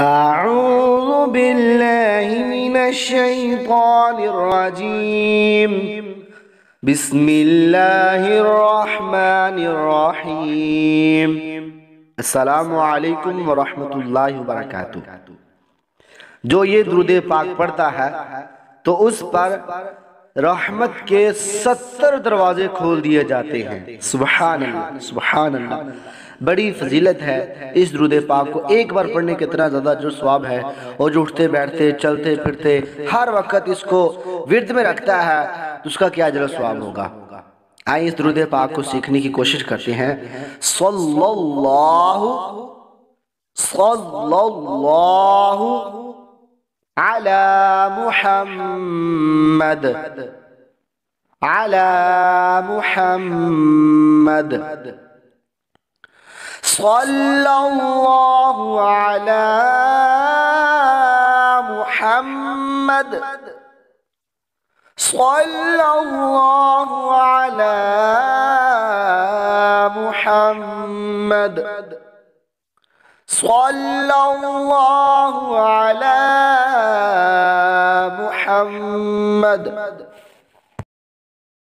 أعوذ بالله من الشيطان الرجيم بسم الله الرحمن الرحيم السلام عليكم ورحمة الله وبركاته جو یہ درود پاک पढ़ता ہے تو اس پر रहमत के सत्तर दरवाजे खोल दिए जाते हैं सुबह सुबह बड़ी फजीलत है इस दरुद पाक को एक बार पढ़ने के इतना ज़्यादा जो स्वाब है और जो उठते बैठते चलते फिरते हर वक्त इसको विरद में रखता है तो उसका क्या जरा स्वाब होगा आइए इस दरुद पाक को सीखने की कोशिश करते हैं सल्लल्लाहु सल्लल्लाहु على محمد على محمد صلى الله على محمد صلى الله على محمد صلى الله على محمد